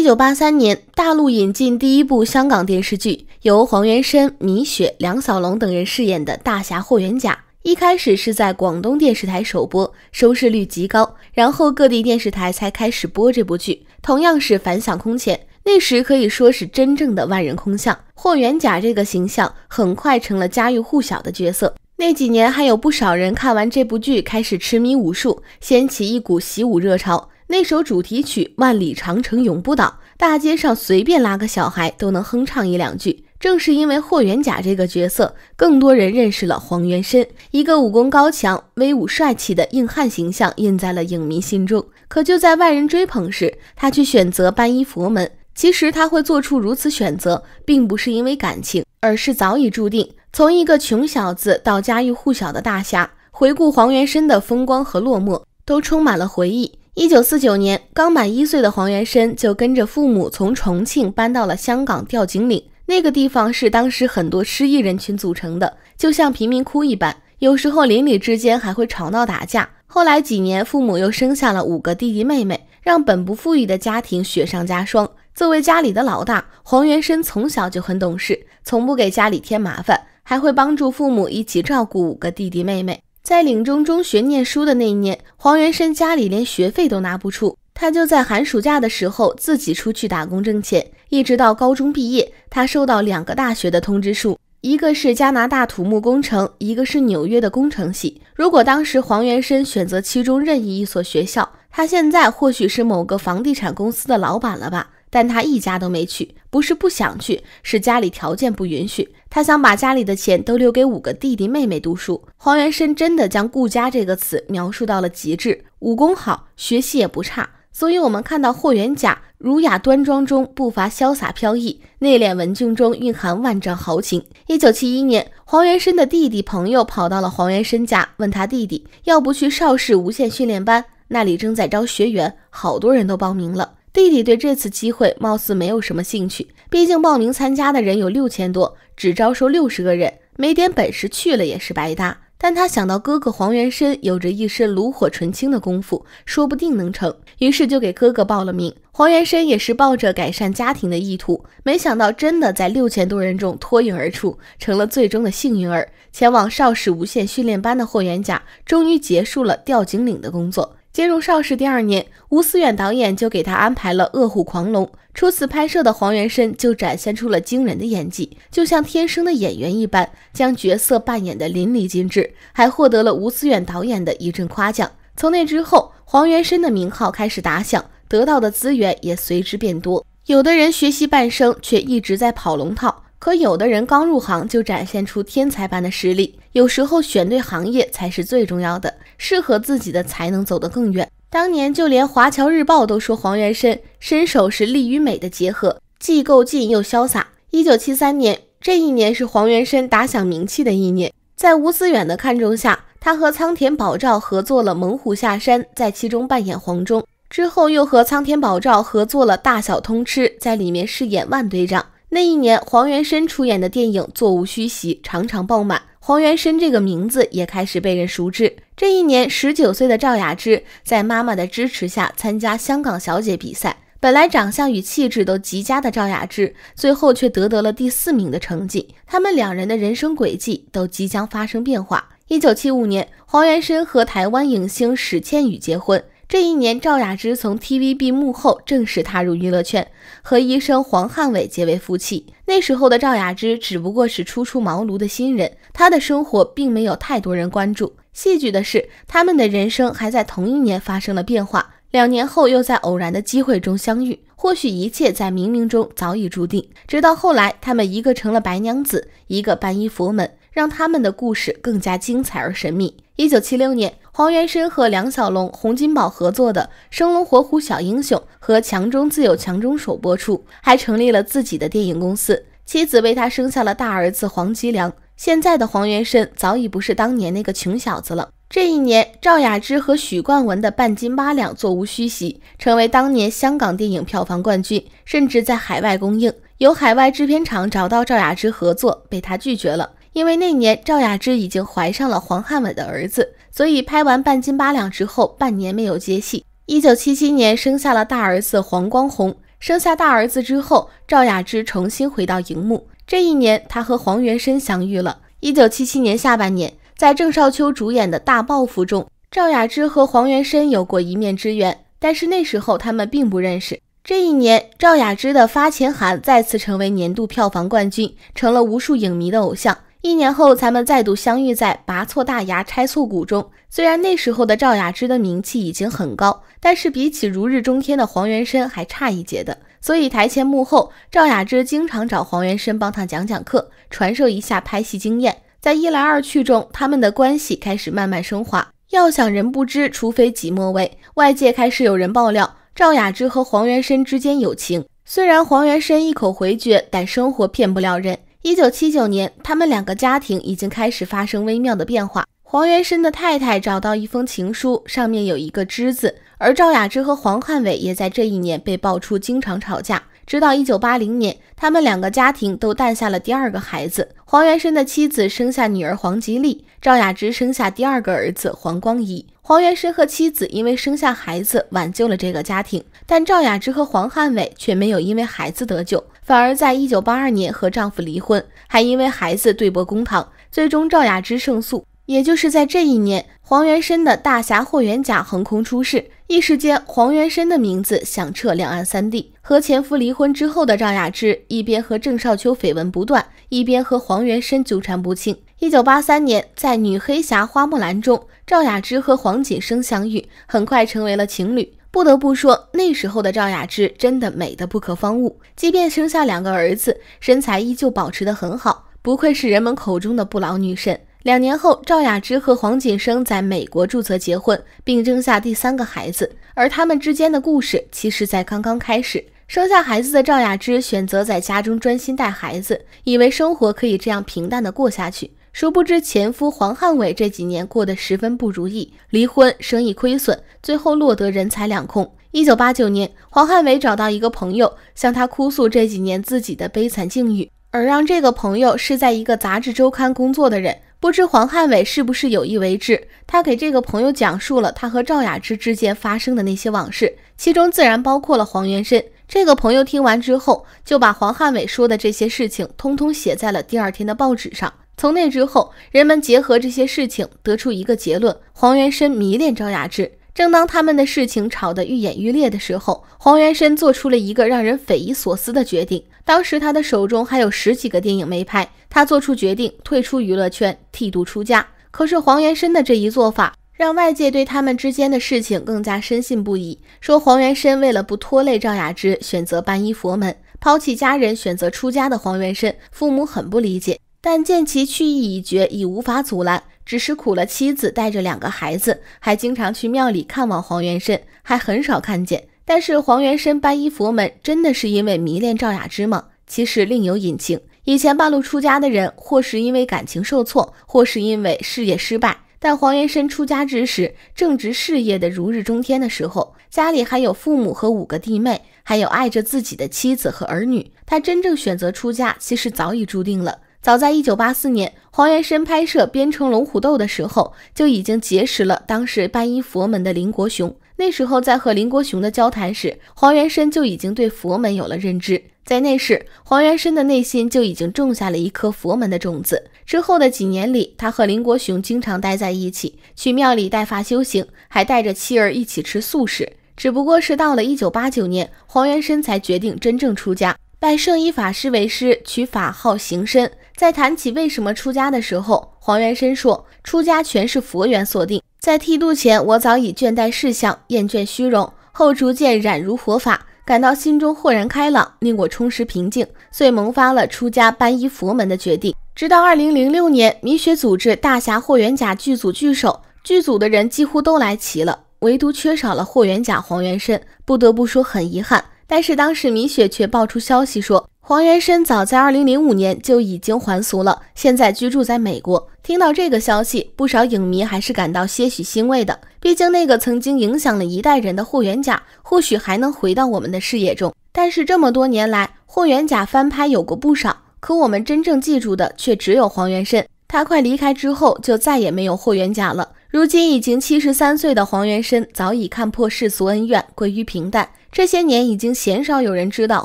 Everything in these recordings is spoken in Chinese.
一九八三年，大陆引进第一部香港电视剧，由黄元申、米雪、梁小龙等人饰演的大侠霍元甲。一开始是在广东电视台首播，收视率极高，然后各地电视台才开始播这部剧，同样是反响空前。那时可以说是真正的万人空巷，霍元甲这个形象很快成了家喻户晓的角色。那几年还有不少人看完这部剧，开始痴迷武术，掀起一股习武热潮。那首主题曲《万里长城永不倒》，大街上随便拉个小孩都能哼唱一两句。正是因为霍元甲这个角色，更多人认识了黄元申，一个武功高强、威武帅气的硬汉形象印在了影迷心中。可就在万人追捧时，他却选择皈依佛门。其实他会做出如此选择，并不是因为感情，而是早已注定。从一个穷小子到家喻户晓的大侠，回顾黄元申的风光和落寞，都充满了回忆。一九四九年，刚满一岁的黄元申就跟着父母从重庆搬到了香港吊井岭。那个地方是当时很多失意人群组成的，就像贫民窟一般。有时候邻里之间还会吵闹打架。后来几年，父母又生下了五个弟弟妹妹，让本不富裕的家庭雪上加霜。作为家里的老大，黄元申从小就很懂事，从不给家里添麻烦，还会帮助父母一起照顾五个弟弟妹妹。在岭中中学念书的那一年，黄元申家里连学费都拿不出，他就在寒暑假的时候自己出去打工挣钱。一直到高中毕业，他收到两个大学的通知书，一个是加拿大土木工程，一个是纽约的工程系。如果当时黄元申选择其中任意一所学校，他现在或许是某个房地产公司的老板了吧？但他一家都没去。不是不想去，是家里条件不允许。他想把家里的钱都留给五个弟弟妹妹读书。黄元申真的将“顾家”这个词描述到了极致。武功好，学习也不差，所以我们看到霍元甲儒雅端庄中不乏潇洒飘逸，内敛文静中蕴含万丈豪情。一九七一年，黄元申的弟弟朋友跑到了黄元申家，问他弟弟要不去邵氏无线训练班？那里正在招学员，好多人都报名了。弟弟对这次机会貌似没有什么兴趣，毕竟报名参加的人有六千多，只招收六十个人，没点本事去了也是白搭。但他想到哥哥黄元申有着一身炉火纯青的功夫，说不定能成，于是就给哥哥报了名。黄元申也是抱着改善家庭的意图，没想到真的在六千多人中脱颖而出，成了最终的幸运儿。前往邵氏无线训练班的霍元甲，终于结束了吊颈岭的工作。进入邵氏第二年，吴思远导演就给他安排了《恶虎狂龙》。初次拍摄的黄元申就展现出了惊人的演技，就像天生的演员一般，将角色扮演的淋漓尽致，还获得了吴思远导演的一阵夸奖。从那之后，黄元申的名号开始打响，得到的资源也随之变多。有的人学习半生，却一直在跑龙套。可有的人刚入行就展现出天才般的实力，有时候选对行业才是最重要的，适合自己的才能走得更远。当年就连《华侨日报》都说黄元申身手是力与美的结合，既够劲又潇洒。一九七三年，这一年是黄元申打响名气的一年，在吴思远的看中下，他和苍田保照合作了《猛虎下山》，在其中扮演黄忠；之后又和苍田保照合作了《大小通吃》，在里面饰演万队长。那一年，黄元申出演的电影座无虚席，常常爆满。黄元申这个名字也开始被人熟知。这一年，十九岁的赵雅芝在妈妈的支持下参加香港小姐比赛。本来长相与气质都极佳的赵雅芝，最后却得得了第四名的成绩。他们两人的人生轨迹都即将发生变化。一九七五年，黄元申和台湾影星史倩宇结婚。这一年，赵雅芝从 TVB 幕后正式踏入娱乐圈，和医生黄汉伟结为夫妻。那时候的赵雅芝只不过是初出茅庐的新人，她的生活并没有太多人关注。戏剧的是，他们的人生还在同一年发生了变化。两年后，又在偶然的机会中相遇。或许一切在冥冥中早已注定。直到后来，他们一个成了白娘子，一个白衣佛门，让他们的故事更加精彩而神秘。一九七六年，黄元申和梁小龙、洪金宝合作的《生龙活虎小英雄》和《强中自有强中手》播出，还成立了自己的电影公司，妻子为他生下了大儿子黄吉良。现在的黄元申早已不是当年那个穷小子了。这一年，赵雅芝和许冠文的《半斤八两》座无虚席，成为当年香港电影票房冠军，甚至在海外公映。有海外制片厂找到赵雅芝合作，被她拒绝了。因为那年赵雅芝已经怀上了黄汉伟的儿子，所以拍完《半斤八两》之后半年没有接戏。一九七七年生下了大儿子黄光宏，生下大儿子之后，赵雅芝重新回到荧幕。这一年，她和黄元申相遇了。一九七七年下半年，在郑少秋主演的《大报复》中，赵雅芝和黄元申有过一面之缘，但是那时候他们并不认识。这一年，赵雅芝的《发钱函》再次成为年度票房冠军，成了无数影迷的偶像。一年后，他们再度相遇在《拔错大牙拆错骨》中。虽然那时候的赵雅芝的名气已经很高，但是比起如日中天的黄元申还差一截的。所以台前幕后，赵雅芝经常找黄元申帮他讲讲课，传授一下拍戏经验。在一来二去中，他们的关系开始慢慢升华。要想人不知，除非己莫为。外界开始有人爆料赵雅芝和黄元申之间有情，虽然黄元申一口回绝，但生活骗不了人。一九七九年，他们两个家庭已经开始发生微妙的变化。黄元申的太太找到一封情书，上面有一个“之”字，而赵雅芝和黄汉伟也在这一年被爆出经常吵架。直到一九八零年，他们两个家庭都诞下了第二个孩子。黄元申的妻子生下女儿黄吉利，赵雅芝生下第二个儿子黄光仪。黄元申和妻子因为生下孩子挽救了这个家庭，但赵雅芝和黄汉伟却没有因为孩子得救。反而在一九八二年和丈夫离婚，还因为孩子对簿公堂，最终赵雅芝胜诉。也就是在这一年，黄元申的大侠霍元甲横空出世，一时间黄元申的名字响彻两岸三地。和前夫离婚之后的赵雅芝，一边和郑少秋绯闻不断，一边和黄元申纠缠不清。一九八三年，在《女黑侠花木兰》中，赵雅芝和黄锦生相遇，很快成为了情侣。不得不说，那时候的赵雅芝真的美得不可方物。即便生下两个儿子，身材依旧保持得很好，不愧是人们口中的不老女神。两年后，赵雅芝和黄锦生在美国注册结婚，并生下第三个孩子。而他们之间的故事，其实才刚刚开始。生下孩子的赵雅芝选择在家中专心带孩子，以为生活可以这样平淡的过下去。殊不知，前夫黄汉伟这几年过得十分不如意，离婚、生意亏损，最后落得人财两空。一九八九年，黄汉伟找到一个朋友，向他哭诉这几年自己的悲惨境遇。而让这个朋友是在一个杂志周刊工作的人，不知黄汉伟是不是有意为之。他给这个朋友讲述了他和赵雅芝之间发生的那些往事，其中自然包括了黄元申。这个朋友听完之后，就把黄汉伟说的这些事情通通写在了第二天的报纸上。从那之后，人们结合这些事情得出一个结论：黄元申迷恋赵雅芝。正当他们的事情吵得愈演愈烈的时候，黄元申做出了一个让人匪夷所思的决定。当时他的手中还有十几个电影没拍，他做出决定退出娱乐圈，剃度出家。可是黄元申的这一做法，让外界对他们之间的事情更加深信不疑。说黄元申为了不拖累赵雅芝，选择皈依佛门，抛弃家人，选择出家的黄元申，父母很不理解。但见其去意已决，已无法阻拦，只是苦了妻子带着两个孩子，还经常去庙里看望黄元申，还很少看见。但是黄元申皈依佛门，真的是因为迷恋赵雅芝吗？其实另有隐情。以前半路出家的人，或是因为感情受挫，或是因为事业失败。但黄元申出家之时，正值事业的如日中天的时候，家里还有父母和五个弟妹，还有爱着自己的妻子和儿女。他真正选择出家，其实早已注定了。早在一九八四年，黄元申拍摄《边城龙虎斗》的时候，就已经结识了当时皈依佛门的林国雄。那时候，在和林国雄的交谈时，黄元申就已经对佛门有了认知。在那时，黄元申的内心就已经种下了一颗佛门的种子。之后的几年里，他和林国雄经常待在一起，去庙里带发修行，还带着妻儿一起吃素食。只不过是到了一九八九年，黄元申才决定真正出家，拜圣依法师为师，取法号行深。在谈起为什么出家的时候，黄元申说：“出家全是佛缘所定。在剃度前，我早已倦怠世相，厌倦虚荣，后逐渐染如佛法，感到心中豁然开朗，令我充实平静，遂萌发了出家皈依佛门的决定。”直到二零零六年，米雪组织《大侠霍元甲》剧组聚首，剧组的人几乎都来齐了，唯独缺少了霍元甲。黄元申不得不说很遗憾，但是当时米雪却爆出消息说。黄元申早在二零零五年就已经还俗了，现在居住在美国。听到这个消息，不少影迷还是感到些许欣慰的。毕竟那个曾经影响了一代人的霍元甲，或许还能回到我们的视野中。但是这么多年来，霍元甲翻拍有过不少，可我们真正记住的却只有黄元申。他快离开之后，就再也没有霍元甲了。如今已经七十三岁的黄元申，早已看破世俗恩怨，归于平淡。这些年已经鲜少有人知道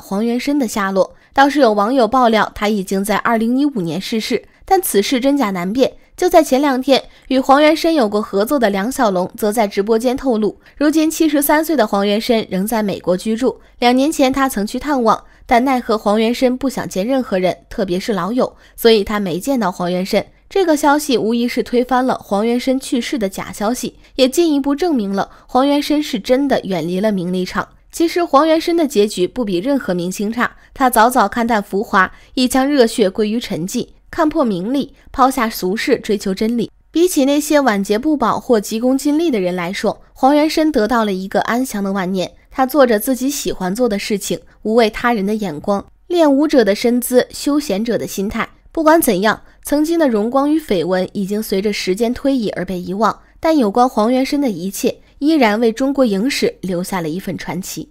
黄元申的下落。倒是有网友爆料，他已经在二零一五年逝世，但此事真假难辨。就在前两天，与黄元申有过合作的梁小龙则在直播间透露，如今七十三岁的黄元申仍在美国居住。两年前他曾去探望，但奈何黄元申不想见任何人，特别是老友，所以他没见到黄元申。这个消息无疑是推翻了黄元申去世的假消息，也进一步证明了黄元申是真的远离了名利场。其实黄元申的结局不比任何明星差。他早早看淡浮华，一腔热血归于沉寂，看破名利，抛下俗世，追求真理。比起那些晚节不保或急功近利的人来说，黄元申得到了一个安详的晚年。他做着自己喜欢做的事情，无畏他人的眼光，练武者的身姿，休闲者的心态。不管怎样，曾经的荣光与绯闻已经随着时间推移而被遗忘。但有关黄元申的一切。依然为中国影史留下了一份传奇。